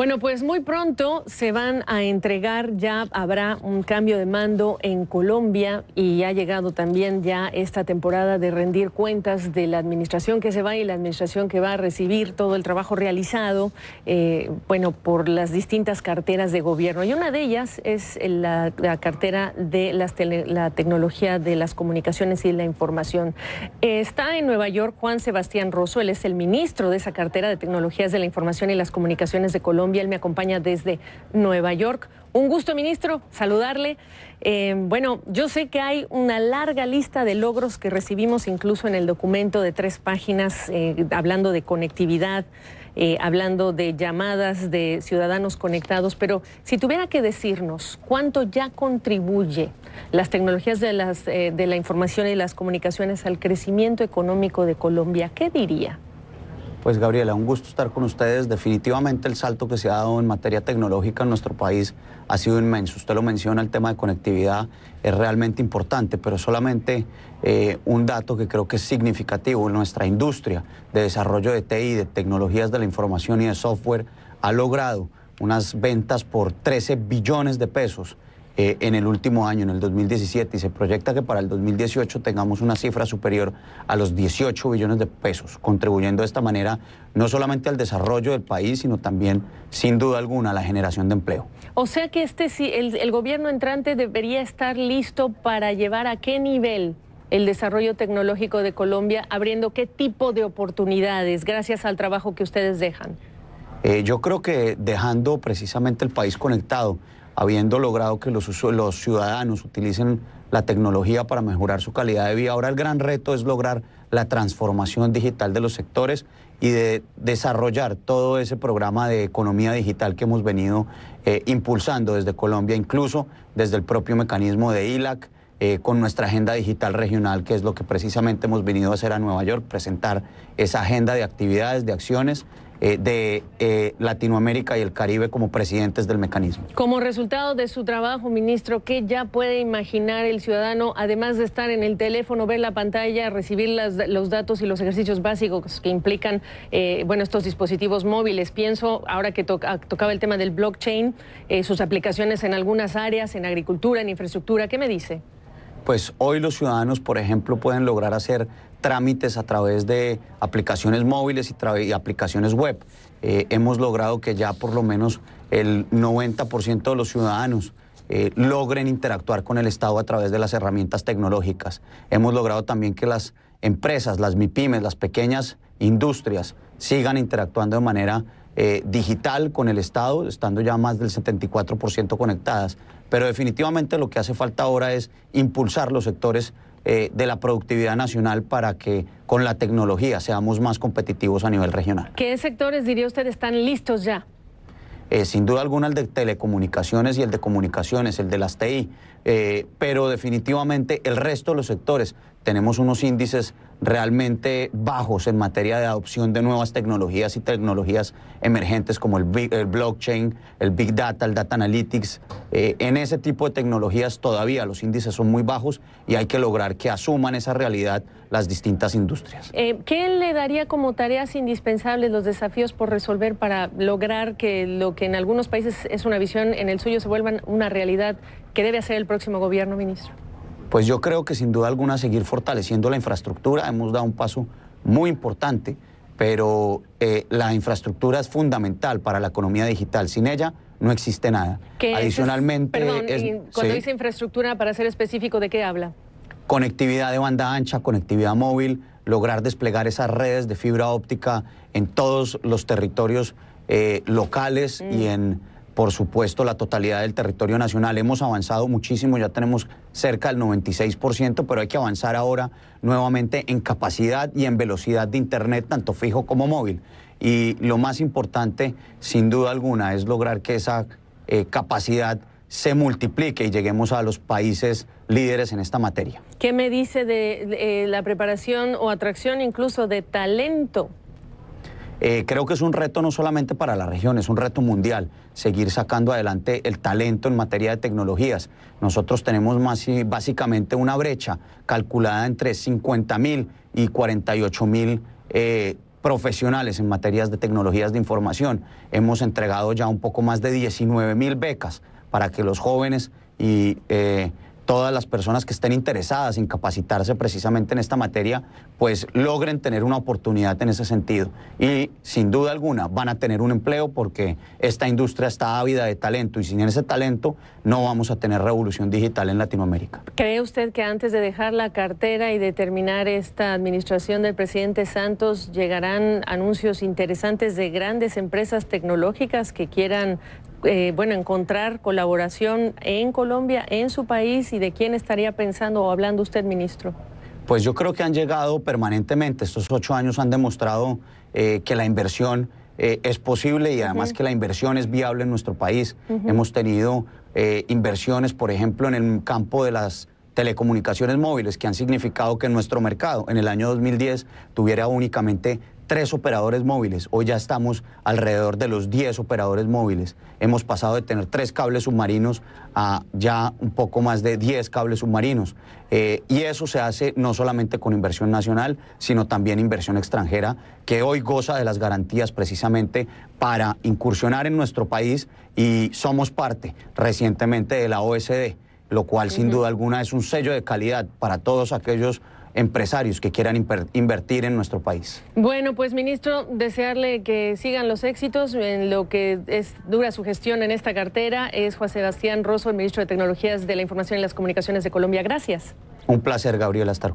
Bueno, pues muy pronto se van a entregar, ya habrá un cambio de mando en Colombia y ha llegado también ya esta temporada de rendir cuentas de la administración que se va y la administración que va a recibir todo el trabajo realizado, eh, bueno, por las distintas carteras de gobierno. Y una de ellas es la, cartera de las la tecnología de las comunicaciones y la información. está en Nueva York Juan Sebastián Rosso, él es el ministro de esa cartera de tecnologías de la información y las comunicaciones de Colombia. Él me acompaña desde Nueva York. Un gusto, ministro, saludarle. Eh, bueno, yo sé que hay una larga lista de logros que recibimos incluso en el documento de tres páginas, eh, hablando de conectividad, eh, hablando de llamadas de ciudadanos conectados, pero si tuviera que decirnos cuánto ya contribuye las tecnologías de la información y las comunicaciones al crecimiento económico de Colombia, ¿qué diría? Pues Gabriela, un gusto estar con ustedes. Definitivamente el salto que se ha dado en materia tecnológica en nuestro país ha sido inmenso. Usted lo menciona, el tema de conectividad es realmente importante, pero solamente eh, un dato que creo que es significativo. Nuestra industria de desarrollo de TI, de tecnologías de la información y de software ha logrado unas ventas por 13 billones de pesos eh, en el último año, en el 2017, y se proyecta que para el 2018 tengamos una cifra superior a los 18 billones de pesos, contribuyendo de esta manera no solamente al desarrollo del país, sino también, sin duda alguna, a la generación de empleo. O sea que este, el, el gobierno entrante debería estar listo para llevar a qué nivel el desarrollo tecnológico de Colombia, abriendo qué tipo de oportunidades gracias al trabajo que ustedes dejan? Eh, yo creo que dejando precisamente el país conectado habiendo logrado que los, ciudadanos utilicen la tecnología para mejorar su calidad de vida. Ahora el gran reto es lograr la transformación digital de los sectores y de desarrollar todo ese programa de economía digital que hemos venido eh, impulsando desde Colombia, incluso desde el propio mecanismo de ILAC, eh, con nuestra agenda digital regional, que es lo que precisamente hemos venido a hacer a Nueva York, presentar esa agenda de actividades, de acciones eh, de eh, Latinoamérica y el Caribe como presidentes del mecanismo. Como resultado de su trabajo, ministro, ¿qué ya puede imaginar el ciudadano, además de estar en el teléfono, ver la pantalla, recibir los datos y los ejercicios básicos que implican eh, bueno, estos dispositivos móviles? Pienso, ahora que tocaba el tema del blockchain, sus aplicaciones en algunas áreas, en agricultura, en infraestructura, ¿qué me dice? pues hoy los ciudadanos, por ejemplo, pueden lograr hacer trámites a través de aplicaciones móviles y, aplicaciones web. Eh, hemos logrado que ya por lo menos el 90% de los ciudadanos eh, logren interactuar con el Estado a través de las herramientas tecnológicas. Hemos logrado también que las empresas, las MIPIMES, las pequeñas industrias sigan interactuando de manera eh, digital con el Estado, estando ya más del 74% conectadas pero definitivamente lo que hace falta ahora es impulsar los sectores eh, de la productividad nacional para que con la tecnología seamos más competitivos a nivel regional. ¿Qué sectores, diría usted, están listos ya? Eh, sin duda alguna el de telecomunicaciones y el de comunicaciones, el de las TI, eh, pero definitivamente el resto de los sectores. Tenemos unos índices realmente bajos en materia de adopción de nuevas tecnologías y tecnologías emergentes como el, blockchain, el big data, el data analytics. Eh, en ese tipo de tecnologías todavía los índices son muy bajos y hay que lograr que asuman esa realidad las distintas industrias. Eh, ¿Qué le daría como tareas indispensables los desafíos por resolver para lograr que lo que en algunos países es una visión, en el suyo se vuelvan una realidad que debe hacer el próximo gobierno, ministro? Pues yo creo que sin duda alguna seguir fortaleciendo la infraestructura, hemos dado un paso muy importante, pero eh, la infraestructura es fundamental para la economía digital. Sin ella no existe nada. Adicionalmente, cuando dice infraestructura, para ser específico, ¿de qué habla? Conectividad de banda ancha, conectividad móvil, lograr desplegar esas redes de fibra óptica en todos los territorios eh, locales y mm. en por supuesto, la totalidad del territorio nacional. Hemos avanzado muchísimo, ya tenemos cerca del 96%, pero hay que avanzar ahora nuevamente en capacidad y en velocidad de Internet, tanto fijo como móvil. Y lo más importante, sin duda alguna, es lograr que esa eh, capacidad se multiplique y lleguemos a los países líderes en esta materia. ¿Qué me dice de eh, la preparación o atracción incluso de talento eh, creo que es un reto no solamente para la región, es un reto mundial, seguir sacando adelante el talento en materia de tecnologías. Nosotros tenemos más básicamente una brecha calculada entre 50 mil y 48 mil eh, profesionales en materias de tecnologías de información. Hemos entregado ya un poco más de 19 mil becas para que los jóvenes y... Eh, todas las personas que estén interesadas en capacitarse precisamente en esta materia, pues logren tener una oportunidad en ese sentido. Y sin duda alguna van a tener un empleo porque esta industria está ávida de talento y sin ese talento no vamos a tener revolución digital en Latinoamérica. ¿Cree usted que antes de dejar la cartera y de terminar esta administración del presidente Santos llegarán anuncios interesantes de grandes empresas tecnológicas que quieran eh, bueno, encontrar colaboración en Colombia, en su país y de quién estaría pensando o hablando usted, ministro? Pues yo creo que han llegado permanentemente. Estos ocho años han demostrado eh, que la inversión eh, es posible y además que la inversión es viable en nuestro país. Hemos tenido inversiones, por ejemplo, en el campo de las telecomunicaciones móviles que han significado que nuestro mercado en el año 2010 tuviera únicamente tres operadores móviles, hoy ya estamos alrededor de los 10 operadores móviles. Hemos pasado de tener tres cables submarinos a ya un poco más de 10 cables submarinos. Eh, y eso se hace no solamente con inversión nacional, sino también inversión extranjera, que hoy goza de las garantías precisamente para incursionar en nuestro país y somos parte recientemente de la OSD, lo cual sin duda alguna es un sello de calidad para todos aquellos empresarios que quieran invertir en nuestro país. Bueno, pues ministro, desearle que sigan los éxitos en lo que es dura su gestión en esta cartera. Es Juan Sebastián Rosso, el ministro de Tecnologías de la Información y las Comunicaciones de Colombia. Gracias. Un placer, Gabriela, estar